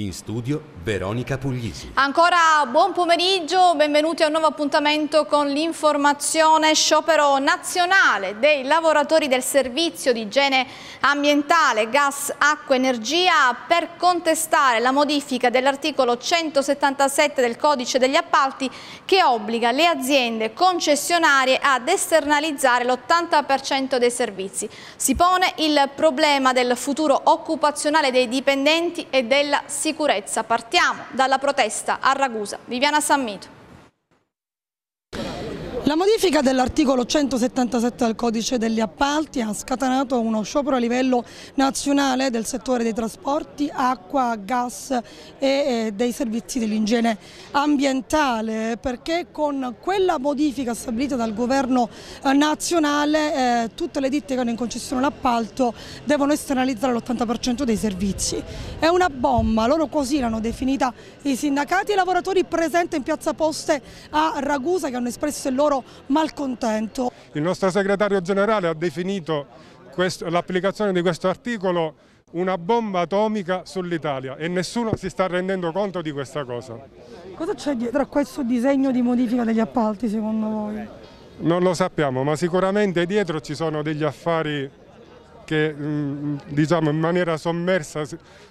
In studio Veronica Puglisi. Ancora buon pomeriggio, benvenuti a un nuovo appuntamento con l'informazione sciopero nazionale dei lavoratori del servizio di igiene ambientale, gas, acqua, energia per contestare la modifica dell'articolo 177 del codice degli appalti che obbliga le aziende concessionarie ad esternalizzare l'80% dei servizi. Si pone il problema del futuro occupazionale dei dipendenti e della sicurezza sicurezza. Partiamo dalla protesta a Ragusa. Viviana Sammito. La modifica dell'articolo 177 del codice degli appalti ha scatenato uno sciopero a livello nazionale del settore dei trasporti, acqua, gas e dei servizi dell'igiene ambientale perché con quella modifica stabilita dal governo eh, nazionale eh, tutte le ditte che hanno in concessione l'appalto devono esternalizzare l'80% dei servizi. È una bomba, loro così l'hanno definita i sindacati e i lavoratori presenti in piazza Poste a Ragusa che hanno espresso il loro malcontento. Il nostro segretario generale ha definito l'applicazione di questo articolo una bomba atomica sull'Italia e nessuno si sta rendendo conto di questa cosa. Cosa c'è dietro a questo disegno di modifica degli appalti secondo voi? Non lo sappiamo, ma sicuramente dietro ci sono degli affari che mm, diciamo, in maniera sommersa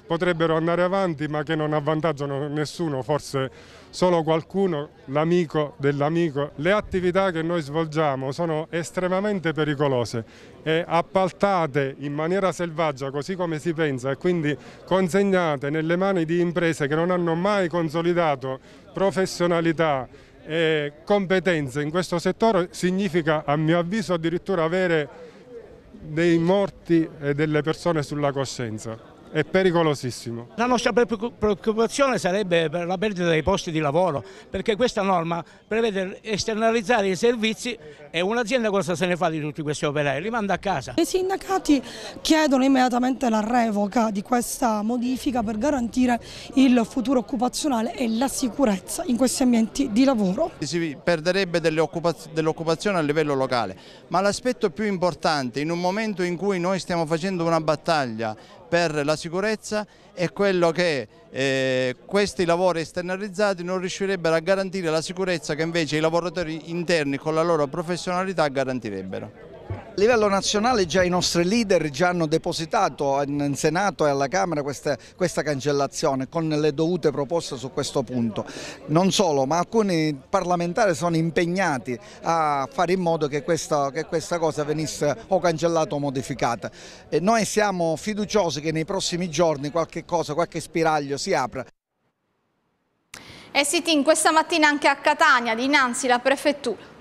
potrebbero andare avanti ma che non avvantaggiano nessuno, forse solo qualcuno, l'amico dell'amico. Le attività che noi svolgiamo sono estremamente pericolose e appaltate in maniera selvaggia così come si pensa e quindi consegnate nelle mani di imprese che non hanno mai consolidato professionalità e competenze in questo settore significa a mio avviso addirittura avere dei morti e delle persone sulla coscienza è pericolosissimo. La nostra preoccupazione sarebbe per la perdita dei posti di lavoro, perché questa norma prevede esternalizzare i servizi e un'azienda cosa se ne fa di tutti questi operai? Li manda a casa. I sindacati chiedono immediatamente la revoca di questa modifica per garantire il futuro occupazionale e la sicurezza in questi ambienti di lavoro. Si perderebbe dell'occupazione a livello locale, ma l'aspetto più importante in un momento in cui noi stiamo facendo una battaglia per la sicurezza è quello che eh, questi lavori esternalizzati non riuscirebbero a garantire la sicurezza che invece i lavoratori interni con la loro professionalità garantirebbero. A livello nazionale già i nostri leader già hanno depositato in Senato e alla Camera questa, questa, cancellazione con le dovute proposte su questo punto. Non solo, ma alcuni parlamentari sono impegnati a fare in modo che questa, che questa cosa venisse o cancellata o modificata. E noi siamo fiduciosi che nei prossimi giorni qualche cosa, qualche spiraglio si apra. E si in questa mattina anche a Catania, dinanzi la prefettura.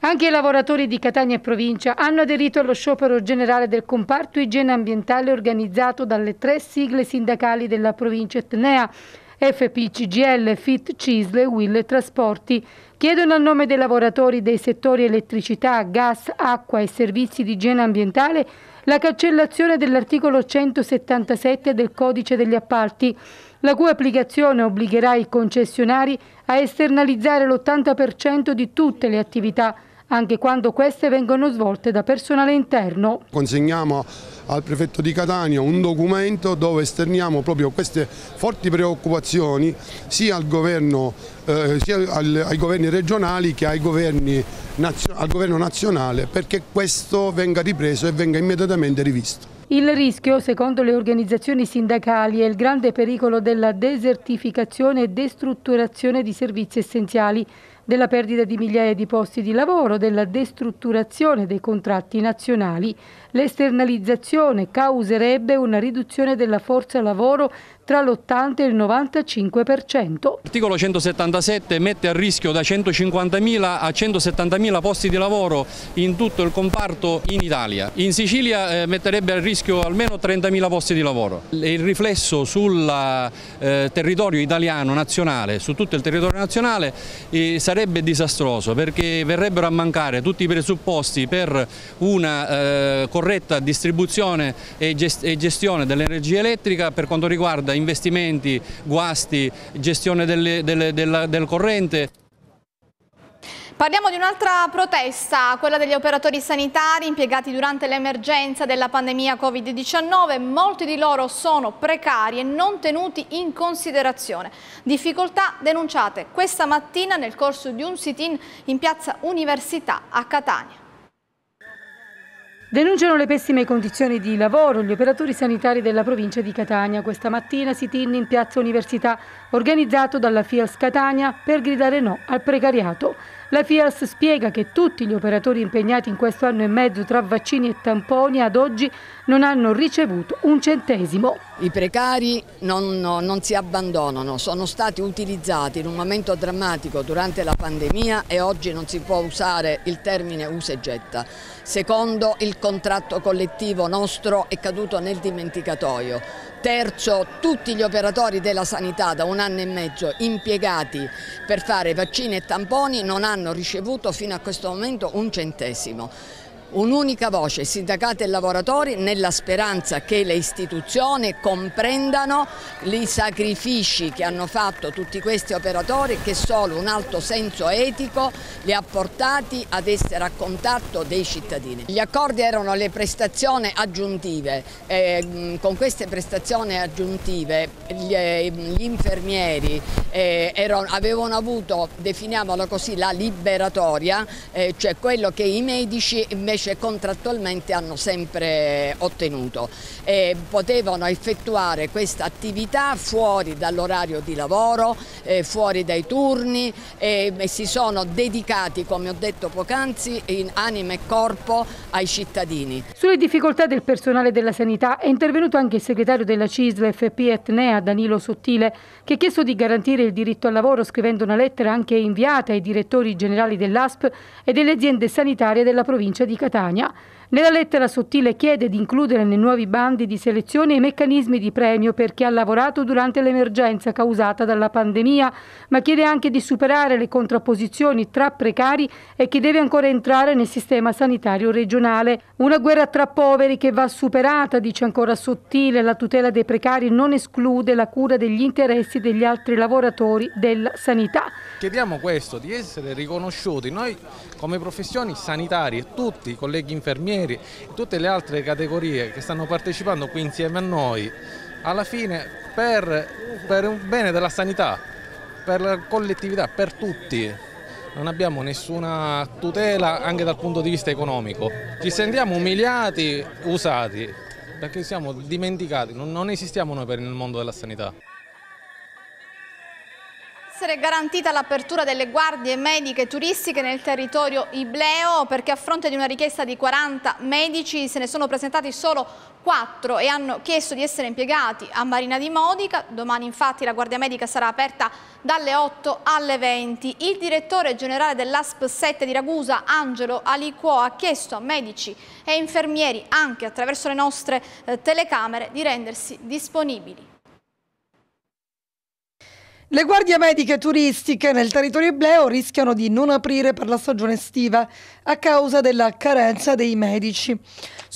Anche i lavoratori di Catania e provincia hanno aderito allo sciopero generale del comparto igiene ambientale organizzato dalle tre sigle sindacali della provincia etnea FPCGL, FIT, CISLE, WIL Trasporti. Chiedono a nome dei lavoratori dei settori elettricità, gas, acqua e servizi di igiene ambientale la cancellazione dell'articolo 177 del Codice degli appalti, la cui applicazione obbligherà i concessionari a esternalizzare l'80% di tutte le attività anche quando queste vengono svolte da personale interno. Consegniamo al prefetto di Catania un documento dove esterniamo proprio queste forti preoccupazioni sia, al governo, eh, sia al, ai governi regionali che ai governi al governo nazionale perché questo venga ripreso e venga immediatamente rivisto. Il rischio, secondo le organizzazioni sindacali, è il grande pericolo della desertificazione e destrutturazione di servizi essenziali della perdita di migliaia di posti di lavoro, della destrutturazione dei contratti nazionali, l'esternalizzazione causerebbe una riduzione della forza lavoro tra l'80 e il 95%. L'articolo 177 mette a rischio da 150.000 a 170.000 posti di lavoro in tutto il comparto in Italia. In Sicilia eh, metterebbe a rischio almeno 30.000 posti di lavoro. Il riflesso sul eh, territorio italiano nazionale, su tutto il territorio nazionale, eh, sarebbe disastroso perché verrebbero a mancare tutti i presupposti per una eh, corretta distribuzione e, gest e gestione dell'energia elettrica per quanto riguarda investimenti, guasti, gestione delle, delle, della, del corrente. Parliamo di un'altra protesta, quella degli operatori sanitari impiegati durante l'emergenza della pandemia Covid-19. Molti di loro sono precari e non tenuti in considerazione. Difficoltà denunciate questa mattina nel corso di un sit-in in piazza Università a Catania. Denunciano le pessime condizioni di lavoro gli operatori sanitari della provincia di Catania. Questa mattina si tinne in piazza Università, organizzato dalla FIAS Catania, per gridare no al precariato. La FIAS spiega che tutti gli operatori impegnati in questo anno e mezzo tra vaccini e tamponi ad oggi non hanno ricevuto un centesimo. I precari non, non si abbandonano, sono stati utilizzati in un momento drammatico durante la pandemia e oggi non si può usare il termine usa e getta Secondo, il contratto collettivo nostro è caduto nel dimenticatoio. Terzo, tutti gli operatori della sanità da un anno e mezzo impiegati per fare vaccini e tamponi non hanno ricevuto fino a questo momento un centesimo un'unica voce, sindacati e lavoratori, nella speranza che le istituzioni comprendano i sacrifici che hanno fatto tutti questi operatori che solo un alto senso etico li ha portati ad essere a contatto dei cittadini. Gli accordi erano le prestazioni aggiuntive, eh, con queste prestazioni aggiuntive gli, eh, gli infermieri eh, erano, avevano avuto, definiamolo così, la liberatoria, eh, cioè quello che i medici invece invece contrattualmente hanno sempre ottenuto. E potevano effettuare questa attività fuori dall'orario di lavoro, eh, fuori dai turni e, e si sono dedicati, come ho detto poc'anzi, in anima e corpo ai cittadini. Sulle difficoltà del personale della sanità è intervenuto anche il segretario della CISL FP Etnea, Danilo Sottile, che ha chiesto di garantire il diritto al lavoro scrivendo una lettera anche inviata ai direttori generali dell'ASP e delle aziende sanitarie della provincia di Catania. 회사 아니야? Nella lettera sottile chiede di includere nei nuovi bandi di selezione i meccanismi di premio per chi ha lavorato durante l'emergenza causata dalla pandemia, ma chiede anche di superare le contrapposizioni tra precari e chi deve ancora entrare nel sistema sanitario regionale. Una guerra tra poveri che va superata, dice ancora sottile, la tutela dei precari non esclude la cura degli interessi degli altri lavoratori della sanità. Chiediamo questo, di essere riconosciuti noi come professioni sanitarie, tutti i colleghi infermieri, stranieri, tutte le altre categorie che stanno partecipando qui insieme a noi, alla fine per, per un bene della sanità, per la collettività, per tutti, non abbiamo nessuna tutela anche dal punto di vista economico. Ci sentiamo umiliati, usati, perché siamo dimenticati, non, non esistiamo noi per il mondo della sanità essere garantita l'apertura delle guardie mediche turistiche nel territorio Ibleo perché a fronte di una richiesta di 40 medici se ne sono presentati solo 4 e hanno chiesto di essere impiegati a Marina di Modica. Domani infatti la guardia medica sarà aperta dalle 8 alle 20. Il direttore generale dell'ASP 7 di Ragusa, Angelo Aliquo, ha chiesto a medici e infermieri anche attraverso le nostre eh, telecamere di rendersi disponibili. Le guardie mediche turistiche nel territorio ebleo rischiano di non aprire per la stagione estiva a causa della carenza dei medici.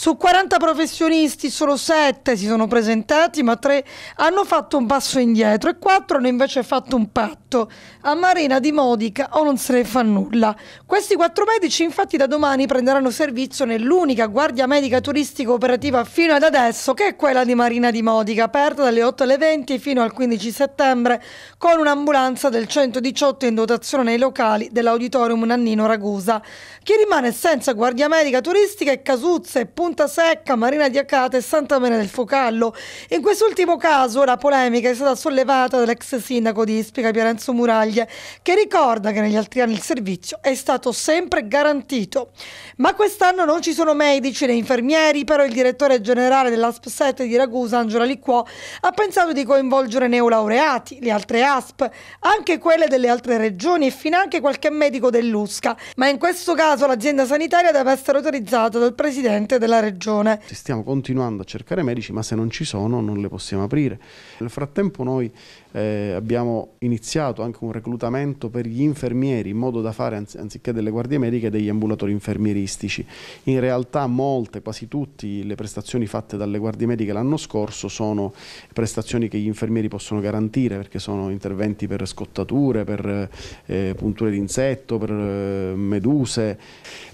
Su 40 professionisti solo 7 si sono presentati, ma 3 hanno fatto un passo indietro e 4 hanno invece fatto un patto. A Marina di Modica o non se ne fa nulla. Questi 4 medici infatti da domani prenderanno servizio nell'unica guardia medica turistica operativa fino ad adesso che è quella di Marina di Modica, aperta dalle 8 alle 20 fino al 15 settembre con un'ambulanza del 118 in dotazione nei locali dell'auditorium Nannino Ragusa. Chi rimane senza guardia medica turistica è Casuzza e Punta Punta Secca, Marina di Acate e Santa Maria del Focallo. In quest'ultimo caso la polemica è stata sollevata dall'ex sindaco di Ispica Pierenzo Muraglie, che ricorda che negli altri anni il servizio è stato sempre garantito. Ma quest'anno non ci sono medici né infermieri, però il direttore generale dell'ASP 7 di Ragusa, Angela Liquò, ha pensato di coinvolgere neolaureati, le altre ASP, anche quelle delle altre regioni e finanche qualche medico dell'USCA. Ma in questo caso l'azienda sanitaria deve essere autorizzata dal presidente della regione. Stiamo continuando a cercare medici, ma se non ci sono non le possiamo aprire. Nel frattempo noi eh, abbiamo iniziato anche un reclutamento per gli infermieri in modo da fare anzi, anziché delle guardie mediche degli ambulatori infermieristici. In realtà molte, quasi tutte le prestazioni fatte dalle guardie mediche l'anno scorso sono prestazioni che gli infermieri possono garantire perché sono interventi per scottature, per eh, punture d'insetto per eh, meduse.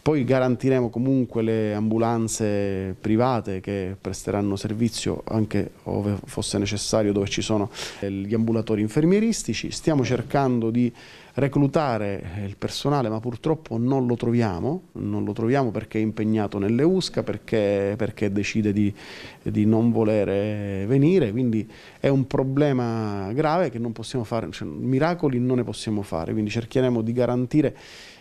Poi garantiremo comunque le ambulanze private che presteranno servizio anche ove fosse necessario, dove ci sono eh, gli ambulatori ambulatori infermieristici, stiamo cercando di reclutare eh, il personale ma purtroppo non lo troviamo, non lo troviamo perché è impegnato nelle USCA, perché, perché decide di, di, non volere venire, quindi è un problema grave che non possiamo fare, cioè, miracoli non ne possiamo fare, quindi cercheremo di garantire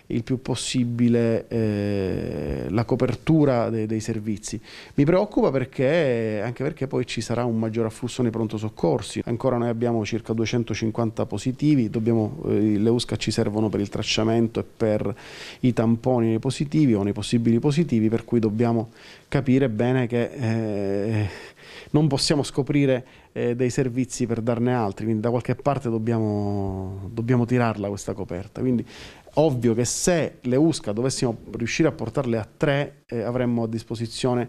il più possibile eh, la copertura de dei servizi. Mi preoccupa perché, anche perché poi ci sarà un maggior afflusso nei pronto soccorsi. Ancora noi abbiamo circa 250 positivi, dobbiamo, eh, le USCA ci servono per il tracciamento e per i tamponi nei positivi o nei possibili positivi, per cui dobbiamo capire bene che eh, non possiamo scoprire eh, dei servizi per darne altri, quindi da qualche parte dobbiamo, dobbiamo tirarla questa coperta. Quindi Ovvio che se le USCA dovessimo riuscire a portarle a tre, eh, avremmo a disposizione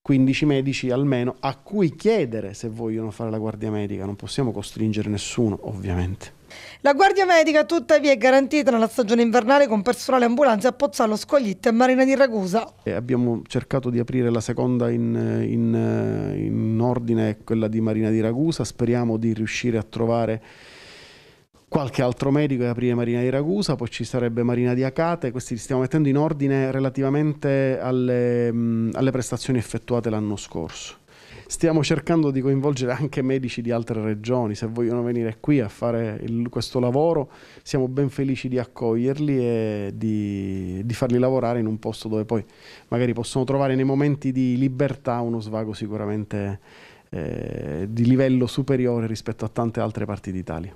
15 medici almeno a cui chiedere se vogliono fare la guardia medica, non possiamo costringere nessuno ovviamente. La guardia medica tuttavia è garantita nella stagione invernale con personale ambulanze a Pozzallo, Scoglitti e Marina di Ragusa. E abbiamo cercato di aprire la seconda in, in, in ordine, quella di Marina di Ragusa, speriamo di riuscire a trovare qualche altro medico e aprire Marina di Ragusa, poi ci sarebbe Marina di Acate, questi li stiamo mettendo in ordine relativamente alle, mh, alle prestazioni effettuate l'anno scorso. Stiamo cercando di coinvolgere anche medici di altre regioni, se vogliono venire qui a fare il, questo lavoro siamo ben felici di accoglierli e di, di farli lavorare in un posto dove poi magari possono trovare nei momenti di libertà uno svago sicuramente eh, di livello superiore rispetto a tante altre parti d'Italia.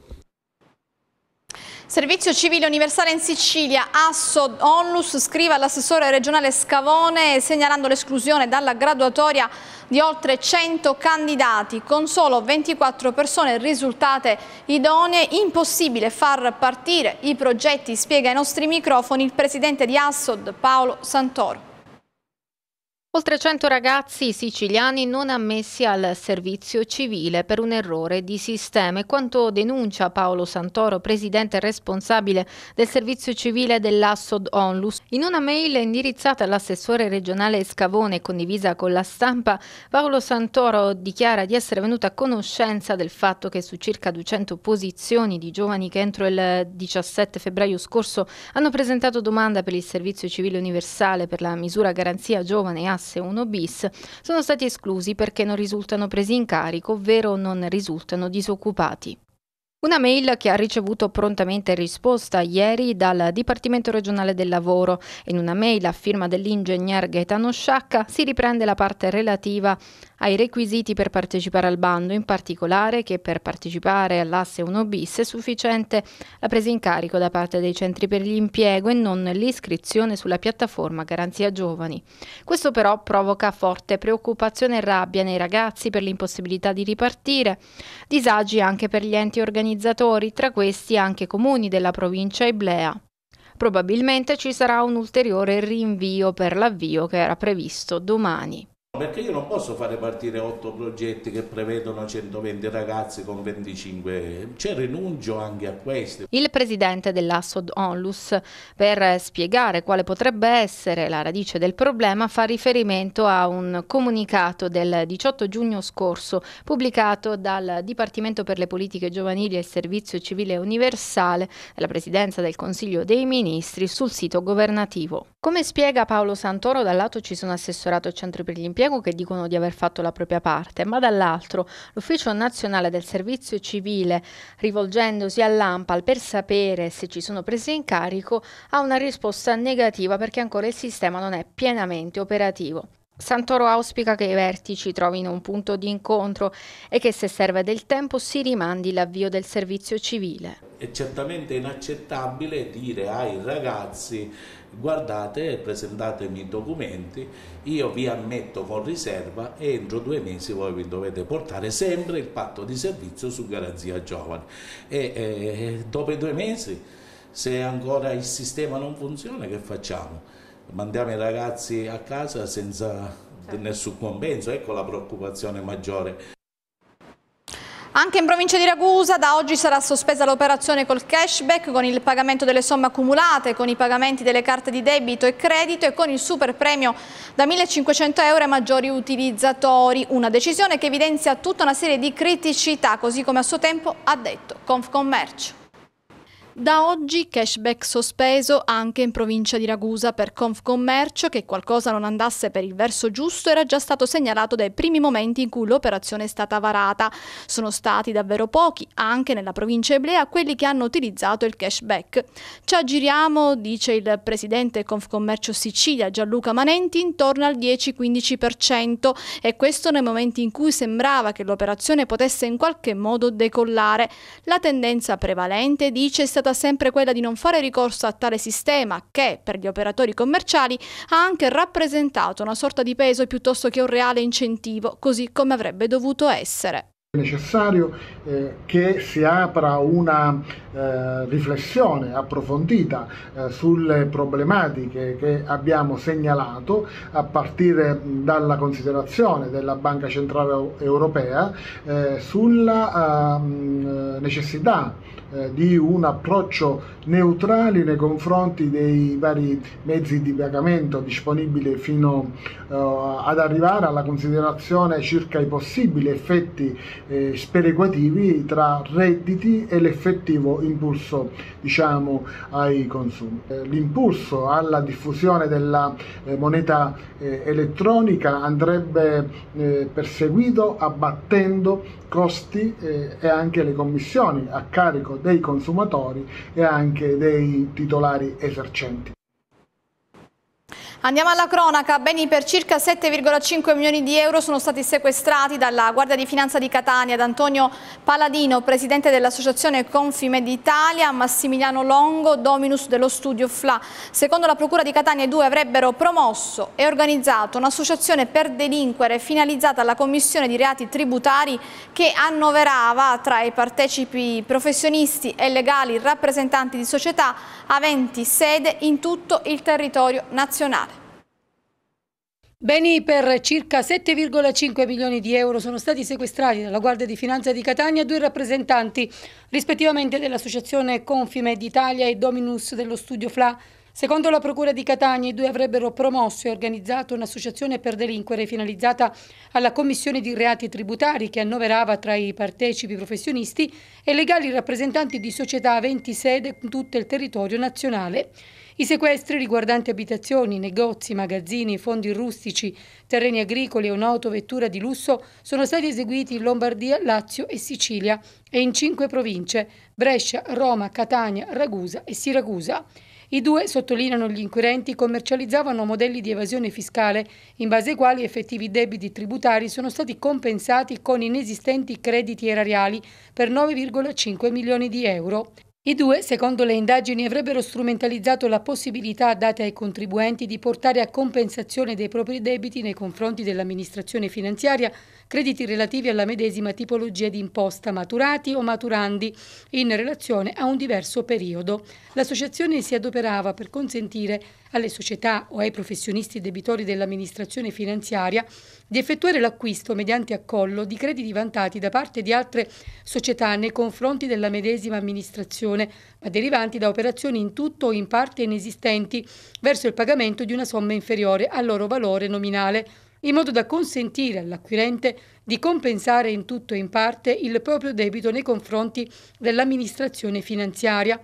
Servizio civile universale in Sicilia, Asso Onlus scrive all'assessore regionale Scavone segnalando l'esclusione dalla graduatoria di oltre 100 candidati con solo 24 persone risultate idonee, impossibile far partire i progetti, spiega ai nostri microfoni il presidente di Assod Paolo Santoro. Oltre 100 ragazzi siciliani non ammessi al servizio civile per un errore di sistema e quanto denuncia Paolo Santoro, presidente responsabile del servizio civile dell'Assod Onlus. In una mail indirizzata all'assessore regionale Scavone condivisa con la stampa, Paolo Santoro dichiara di essere venuto a conoscenza del fatto che su circa 200 posizioni di giovani che entro il 17 febbraio scorso hanno presentato domanda per il servizio civile universale per la misura garanzia giovane e asse 1 bis sono stati esclusi perché non risultano presi in carico, ovvero non risultano disoccupati. Una mail che ha ricevuto prontamente risposta ieri dal Dipartimento regionale del lavoro. In una mail a firma dell'ingegner Gaetano Sciacca si riprende la parte relativa ai requisiti per partecipare al bando, in particolare che per partecipare all'asse 1 bis è sufficiente la presa in carico da parte dei centri per l'impiego e non l'iscrizione sulla piattaforma Garanzia Giovani. Questo però provoca forte preoccupazione e rabbia nei ragazzi per l'impossibilità di ripartire, disagi anche per gli enti organizzati organizzatori, tra questi anche comuni della provincia iblea. Probabilmente ci sarà un ulteriore rinvio per l'avvio che era previsto domani perché io non posso fare partire 8 progetti che prevedono 120 ragazzi con 25, c'è rinuncio anche a questi. Il presidente dell'Assod Onlus, per spiegare quale potrebbe essere la radice del problema, fa riferimento a un comunicato del 18 giugno scorso, pubblicato dal Dipartimento per le politiche giovanili e il servizio civile universale della Presidenza del Consiglio dei Ministri sul sito governativo. Come spiega Paolo Santoro, dal lato ci sono assessorato e centri per l'impiego che dicono di aver fatto la propria parte, ma dall'altro l'Ufficio Nazionale del Servizio Civile, rivolgendosi all'AMPAL per sapere se ci sono prese in carico, ha una risposta negativa perché ancora il sistema non è pienamente operativo. Santoro auspica che i vertici trovino un punto di incontro e che se serve del tempo si rimandi l'avvio del servizio civile. È certamente inaccettabile dire ai ragazzi guardate e presentatemi i documenti, io vi ammetto con riserva e entro due mesi voi vi dovete portare sempre il patto di servizio su garanzia giovani. E, e dopo due mesi, se ancora il sistema non funziona, che facciamo? Mandiamo i ragazzi a casa senza certo. nessun compenso, ecco la preoccupazione maggiore. Anche in provincia di Ragusa da oggi sarà sospesa l'operazione col cashback con il pagamento delle somme accumulate, con i pagamenti delle carte di debito e credito e con il super premio da 1.500 euro ai maggiori utilizzatori. Una decisione che evidenzia tutta una serie di criticità, così come a suo tempo ha detto Confcommercio. Da oggi cashback sospeso anche in provincia di Ragusa per Confcommercio che qualcosa non andasse per il verso giusto era già stato segnalato dai primi momenti in cui l'operazione è stata varata. Sono stati davvero pochi, anche nella provincia eblea, quelli che hanno utilizzato il cashback. Ci aggiriamo, dice il presidente Confcommercio Sicilia Gianluca Manenti, intorno al 10-15% e questo nei momenti in cui sembrava che l'operazione potesse in qualche modo decollare. La tendenza prevalente, dice, è stata stata sempre quella di non fare ricorso a tale sistema che, per gli operatori commerciali, ha anche rappresentato una sorta di peso piuttosto che un reale incentivo, così come avrebbe dovuto essere necessario eh, che si apra una eh, riflessione approfondita eh, sulle problematiche che abbiamo segnalato a partire dalla considerazione della Banca Centrale Europea eh, sulla ah, necessità eh, di un approccio neutrale nei confronti dei vari mezzi di pagamento disponibili fino eh, ad arrivare alla considerazione circa i possibili effetti eh, sperequativi tra redditi e l'effettivo impulso diciamo, ai consumi. Eh, l'impulso alla diffusione della eh, moneta eh, elettronica andrebbe eh, perseguito abbattendo costi eh, e anche le commissioni a carico dei consumatori e anche dei titolari esercenti. Andiamo alla cronaca, beni per circa 7,5 milioni di euro sono stati sequestrati dalla Guardia di Finanza di Catania ad Antonio Paladino, presidente dell'associazione Confime d'Italia, Massimiliano Longo, dominus dello studio FLA. Secondo la Procura di Catania i due avrebbero promosso e organizzato un'associazione per delinquere finalizzata alla commissione di reati tributari che annoverava tra i partecipi professionisti e legali rappresentanti di società aventi sede in tutto il territorio nazionale. Beni per circa 7,5 milioni di euro sono stati sequestrati dalla Guardia di Finanza di Catania due rappresentanti rispettivamente dell'Associazione Confime d'Italia e Dominus dello studio FLA. Secondo la Procura di Catania i due avrebbero promosso e organizzato un'associazione per delinquere finalizzata alla commissione di reati tributari che annoverava tra i partecipi professionisti e legali rappresentanti di società aventi sede in tutto il territorio nazionale. I sequestri riguardanti abitazioni, negozi, magazzini, fondi rustici, terreni agricoli, e un'autovettura di lusso sono stati eseguiti in Lombardia, Lazio e Sicilia e in cinque province Brescia, Roma, Catania, Ragusa e Siracusa. I due, sottolineano gli inquirenti, commercializzavano modelli di evasione fiscale in base ai quali effettivi debiti tributari sono stati compensati con inesistenti crediti erariali per 9,5 milioni di euro. I due, secondo le indagini, avrebbero strumentalizzato la possibilità data ai contribuenti di portare a compensazione dei propri debiti nei confronti dell'amministrazione finanziaria crediti relativi alla medesima tipologia di imposta maturati o maturandi in relazione a un diverso periodo. L'associazione si adoperava per consentire alle società o ai professionisti debitori dell'amministrazione finanziaria di effettuare l'acquisto mediante accollo di crediti vantati da parte di altre società nei confronti della medesima amministrazione, ma derivanti da operazioni in tutto o in parte inesistenti verso il pagamento di una somma inferiore al loro valore nominale in modo da consentire all'acquirente di compensare in tutto e in parte il proprio debito nei confronti dell'amministrazione finanziaria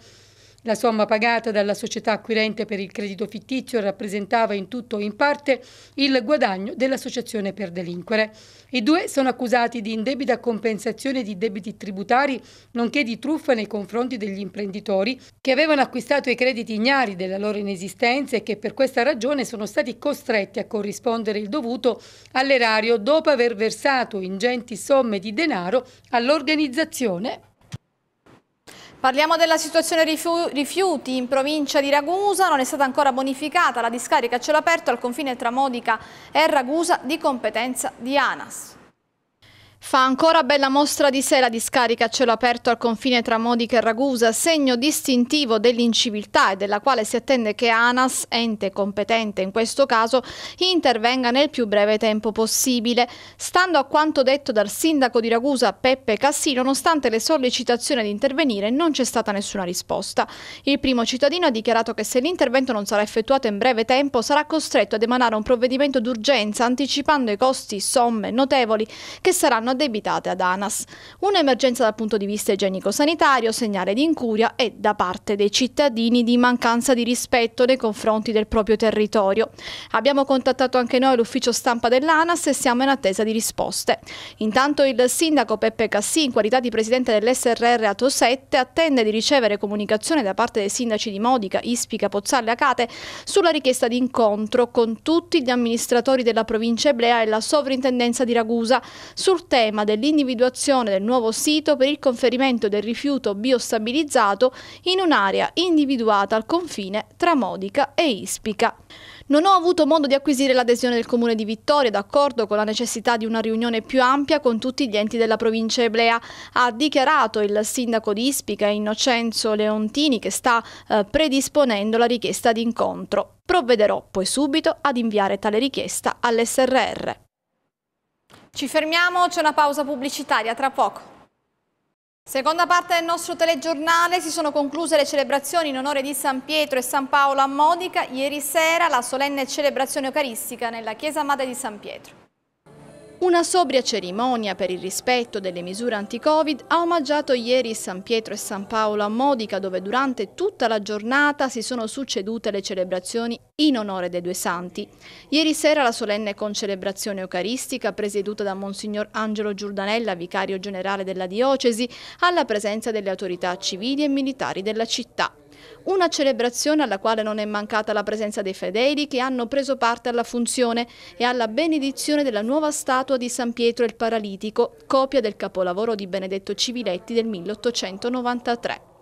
la somma pagata dalla società acquirente per il credito fittizio rappresentava in tutto o in parte il guadagno dell'associazione per delinquere. I due sono accusati di indebita compensazione di debiti tributari, nonché di truffa nei confronti degli imprenditori che avevano acquistato i crediti ignari della loro inesistenza e che per questa ragione sono stati costretti a corrispondere il dovuto all'erario dopo aver versato ingenti somme di denaro all'organizzazione Parliamo della situazione rifiuti in provincia di Ragusa, non è stata ancora bonificata la discarica a cielo aperto al confine tra Modica e Ragusa di competenza di ANAS. Fa ancora bella mostra di sé la discarica a cielo aperto al confine tra Modica e Ragusa, segno distintivo dell'inciviltà e della quale si attende che ANAS, ente competente in questo caso, intervenga nel più breve tempo possibile. Stando a quanto detto dal sindaco di Ragusa Peppe Cassino, nonostante le sollecitazioni ad intervenire non c'è stata nessuna risposta. Il primo cittadino ha dichiarato che se l'intervento non sarà effettuato in breve tempo sarà costretto ad emanare un provvedimento d'urgenza anticipando i costi, somme notevoli che saranno addebitate ad ANAS. Un'emergenza dal punto di vista igienico-sanitario, segnale di incuria e da parte dei cittadini di mancanza di rispetto nei confronti del proprio territorio. Abbiamo contattato anche noi l'ufficio stampa dell'ANAS e siamo in attesa di risposte. Intanto il sindaco Peppe Cassì, in qualità di presidente dell'SRR Ato 7, attende di ricevere comunicazione da parte dei sindaci di Modica, Ispica, Pozzale e Acate sulla richiesta di incontro con tutti gli amministratori della provincia Eblea e la sovrintendenza di Ragusa sul tema tema dell'individuazione del nuovo sito per il conferimento del rifiuto biostabilizzato in un'area individuata al confine tra Modica e Ispica. Non ho avuto modo di acquisire l'adesione del Comune di Vittoria, d'accordo con la necessità di una riunione più ampia con tutti gli enti della provincia eblea. Ha dichiarato il sindaco di Ispica, Innocenzo Leontini, che sta eh, predisponendo la richiesta di incontro. Provvederò poi subito ad inviare tale richiesta all'SRR. Ci fermiamo, c'è una pausa pubblicitaria, tra poco. Seconda parte del nostro telegiornale, si sono concluse le celebrazioni in onore di San Pietro e San Paolo a Modica, ieri sera la solenne celebrazione eucaristica nella Chiesa Madre di San Pietro. Una sobria cerimonia per il rispetto delle misure anti-Covid ha omaggiato ieri San Pietro e San Paolo a Modica dove durante tutta la giornata si sono succedute le celebrazioni in onore dei due santi. Ieri sera la solenne concelebrazione eucaristica presieduta da Monsignor Angelo Giordanella, vicario generale della diocesi, alla presenza delle autorità civili e militari della città. Una celebrazione alla quale non è mancata la presenza dei fedeli che hanno preso parte alla funzione e alla benedizione della nuova statua di San Pietro il Paralitico, copia del capolavoro di Benedetto Civiletti del 1893.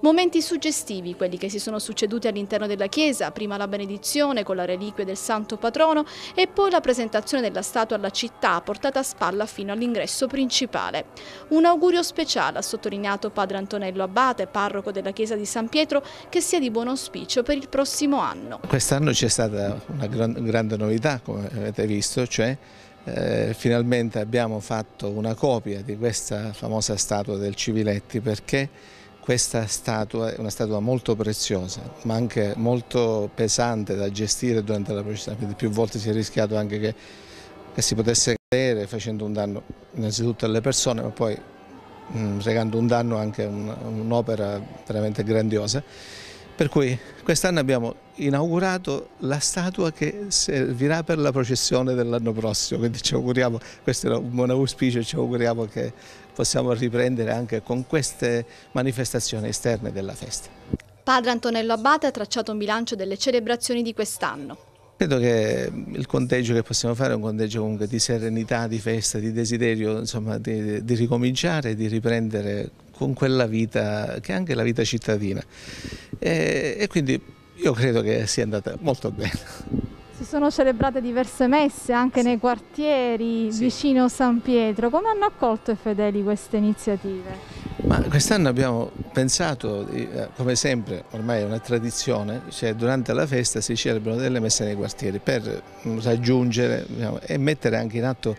Momenti suggestivi quelli che si sono succeduti all'interno della chiesa, prima la benedizione con la reliquia del santo patrono e poi la presentazione della statua alla città portata a spalla fino all'ingresso principale. Un augurio speciale ha sottolineato padre Antonello Abate, parroco della chiesa di San Pietro, che sia di buon auspicio per il prossimo anno. Quest'anno c'è stata una gran, grande novità, come avete visto, cioè eh, finalmente abbiamo fatto una copia di questa famosa statua del Civiletti perché questa statua è una statua molto preziosa, ma anche molto pesante da gestire durante la processione, quindi più volte si è rischiato anche che, che si potesse cadere facendo un danno innanzitutto alle persone, ma poi mh, mm, regando un danno anche a un'opera veramente grandiosa. Per cui quest'anno abbiamo inaugurato la statua che servirà per la processione dell'anno prossimo, quindi ci auguriamo, questo era un buon auspicio, ci auguriamo che possiamo riprendere anche con queste manifestazioni esterne della festa. Padre Antonello Abate ha tracciato un bilancio delle celebrazioni di quest'anno. Credo che mm, il conteggio che possiamo fare è un conteggio comunque di serenità, di festa, di desiderio insomma, di, di ricominciare, di riprendere con quella vita che è anche la vita cittadina. E, e quindi io credo che sia andata molto bene. Si sono celebrate diverse messe anche sì. nei quartieri sì. vicino San Pietro. Come hanno accolto i fedeli queste iniziative? quest'anno abbiamo pensato, eh, come sempre, ormai è una tradizione, cioè durante la festa si celebrano delle messe nei quartieri per mm, raggiungere diciamo, e mettere anche in atto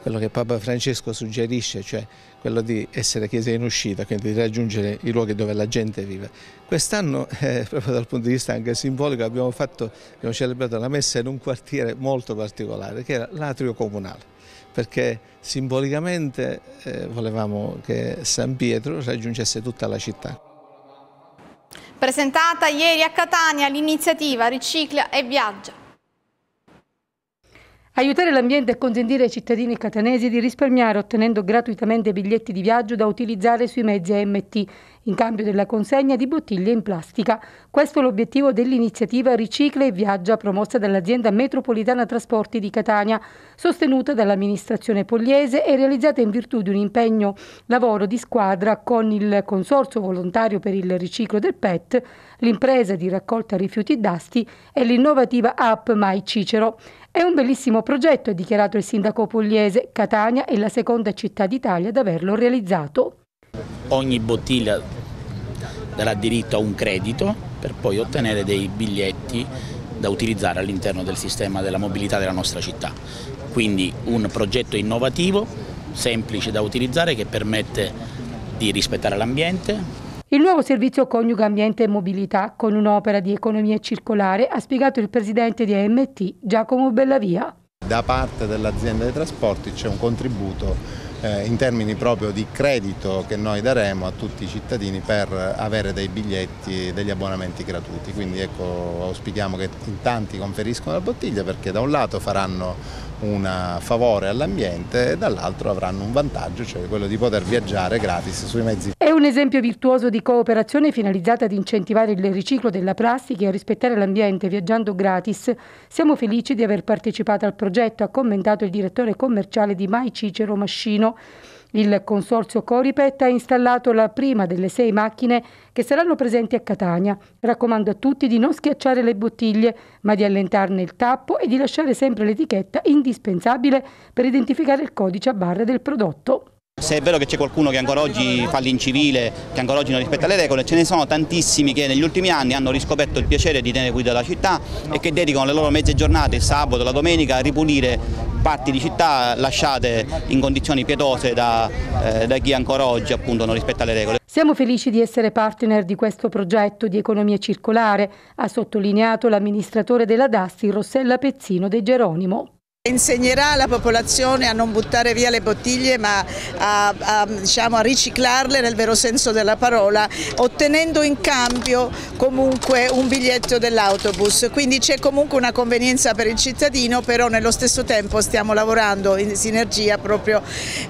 quello che Papa Francesco suggerisce, cioè quello di essere chiesa in uscita, quindi di raggiungere i luoghi dove la gente vive. Quest'anno, eh, proprio dal punto di vista anche simbolico, abbiamo, fatto, abbiamo celebrato la messa in un quartiere molto particolare, che era l'atrio comunale perché simbolicamente eh, volevamo che San Pietro raggiungesse tutta la città. Presentata ieri a Catania l'iniziativa Ricicla e Viaggia. Aiutare l'ambiente e consentire ai cittadini catanesi di risparmiare ottenendo gratuitamente biglietti di viaggio da utilizzare sui mezzi AMT in cambio della consegna di bottiglie in plastica. Questo è l'obiettivo dell'iniziativa Ricicla e Viaggia promossa dall'azienda metropolitana Trasporti di Catania, sostenuta dall'amministrazione pugliese e realizzata in virtù di un impegno lavoro di squadra con il Consorzio Volontario per il Riciclo del PET, l'impresa di raccolta rifiuti e d'asti e l'innovativa app MyCicero. È un bellissimo progetto, ha dichiarato il sindaco pugliese. Catania è la seconda città d'Italia ad averlo realizzato. Ogni bottiglia darà diritto a un credito per poi ottenere dei biglietti da utilizzare all'interno del sistema della mobilità della nostra città. Quindi un progetto innovativo, semplice da utilizzare che permette di rispettare l'ambiente, il nuovo servizio coniuga ambiente e mobilità con un'opera di economia circolare, ha spiegato il presidente di AMT Giacomo Bellavia. Da parte dell'azienda dei trasporti c'è un contributo eh, in termini proprio di credito che noi daremo a tutti i cittadini per avere dei biglietti, degli abbonamenti gratuiti. Quindi ecco, auspichiamo che in tanti conferiscono la bottiglia perché da un lato faranno un favore all'ambiente e dall'altro avranno un vantaggio, cioè quello di poter viaggiare gratis sui mezzi un esempio virtuoso di cooperazione finalizzata ad incentivare il riciclo della plastica e a rispettare l'ambiente viaggiando gratis, siamo felici di aver partecipato al progetto, ha commentato il direttore commerciale di Mai Cicero Mascino. Il consorzio Coripet ha installato la prima delle sei macchine che saranno presenti a Catania. Raccomando a tutti di non schiacciare le bottiglie, ma di allentarne il tappo e di lasciare sempre l'etichetta indispensabile per identificare il codice a barre del prodotto. Se è vero che c'è qualcuno che ancora oggi fa l'incivile, che ancora oggi non rispetta le regole, ce ne sono tantissimi che negli ultimi anni hanno riscoperto il piacere di tenere guida la città e che dedicano le loro mezze giornate, il sabato, la domenica, a ripulire parti di città lasciate in condizioni pietose da, eh, da chi ancora oggi appunto, non rispetta le regole. Siamo felici di essere partner di questo progetto di economia circolare, ha sottolineato l'amministratore della Dasti Rossella Pezzino De Geronimo. Insegnerà la popolazione a non buttare via le bottiglie ma a, a, diciamo, a, riciclarle nel vero senso della parola ottenendo in cambio comunque un biglietto dell'autobus quindi c'è comunque una convenienza per il cittadino però nello stesso tempo stiamo lavorando in sinergia proprio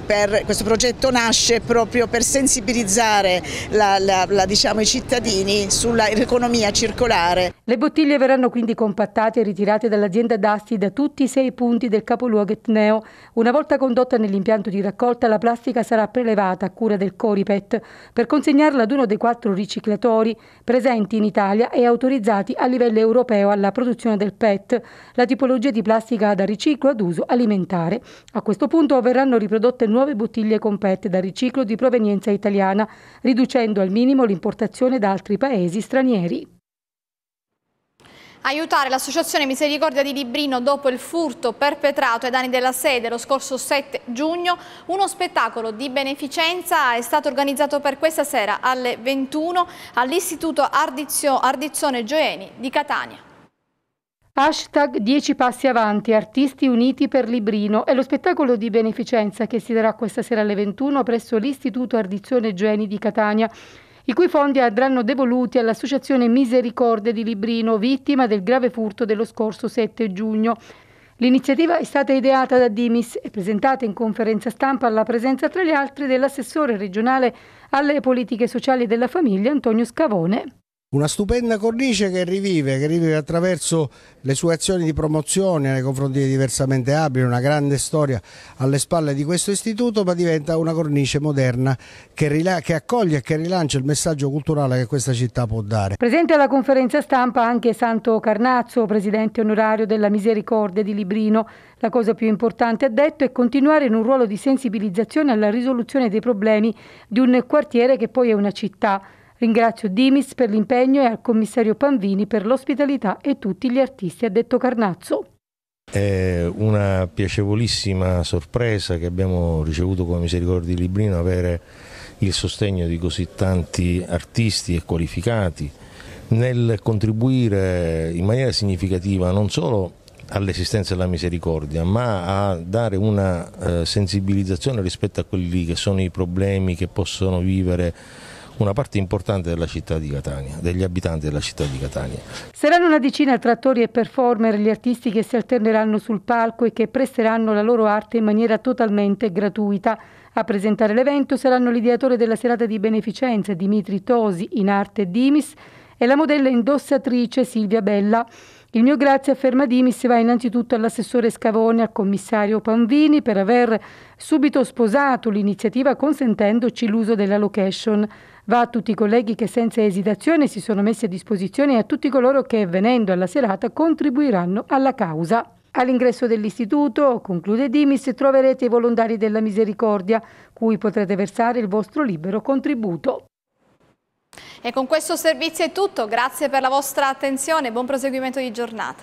per questo progetto nasce proprio per sensibilizzare la, la, la, diciamo, i cittadini sull'economia circolare. Le bottiglie verranno quindi compattate e ritirate dall'azienda Dasti da tutti i sei punti rifiuti del capoluogo etneo. Una volta condotta nell'impianto di raccolta, la plastica sarà prelevata a cura del Coripet per consegnarla ad uno dei quattro riciclatori presenti in Italia e autorizzati a livello europeo alla produzione del PET, la tipologia di plastica da riciclo ad uso alimentare. A questo punto verranno riprodotte nuove bottiglie con PET da riciclo di provenienza italiana, riducendo al minimo l'importazione da altri paesi stranieri. Aiutare l'associazione Misericordia di Librino dopo il furto perpetrato ai danni della sede lo scorso 7 giugno, uno spettacolo di beneficenza è stato organizzato per questa sera alle 21 all'Istituto Ardizio, Ardizzone Gioeni di Catania. Hashtag 10 passi avanti, artisti uniti per Librino è lo spettacolo di beneficenza che si darà questa sera alle 21 presso l'Istituto Ardizione Geni di Catania i cui fondi andranno devoluti all'Associazione Misericordia di Librino, vittima del grave furto dello scorso 7 giugno. L'iniziativa è stata ideata da Dimis e presentata in conferenza stampa alla presenza tra le altre dell'assessore regionale alle politiche sociali della famiglia Antonio Scavone. Una stupenda cornice che rivive, che rivive attraverso le sue azioni di promozione nei confronti di diversamente abili, una grande storia alle spalle di questo istituto, ma diventa una cornice moderna che, che accoglie e che rilancia il messaggio culturale che questa città può dare. Presente alla conferenza stampa anche Santo Carnazzo, presidente onorario della Misericordia di Librino. La cosa più importante, ha detto, è continuare in un ruolo di sensibilizzazione alla risoluzione dei problemi di un quartiere che poi è una città. Ringrazio Dimis per l'impegno e al commissario Panvini per l'ospitalità e tutti gli artisti, ha detto Carnazzo. È una piacevolissima sorpresa che abbiamo ricevuto come Misericordia di Librino avere il sostegno di così tanti artisti e qualificati nel contribuire in maniera significativa non solo all'esistenza della misericordia, ma a dare una eh, sensibilizzazione rispetto a quelli che sono i problemi che possono vivere una parte importante della città di Catania, degli abitanti della città di Catania. Saranno una decina trattori e performer gli artisti che si alterneranno sul palco e che presteranno la loro arte in maniera totalmente gratuita. A presentare l'evento saranno l'ideatore della serata di beneficenza Dimitri Tosi in arte Dimis e la modella indossatrice Silvia Bella. Il mio grazie a Fermadimis va innanzitutto all'assessore Scavone e al commissario Panvini per aver subito sposato l'iniziativa consentendoci l'uso della location. Va a tutti i colleghi che senza esitazione si sono messi a disposizione e a tutti coloro che venendo alla serata contribuiranno alla causa. All'ingresso dell'istituto, conclude Dimis, troverete i volontari della misericordia, cui potrete versare il vostro libero contributo. E con questo servizio è tutto, grazie per la vostra attenzione e buon proseguimento di giornata.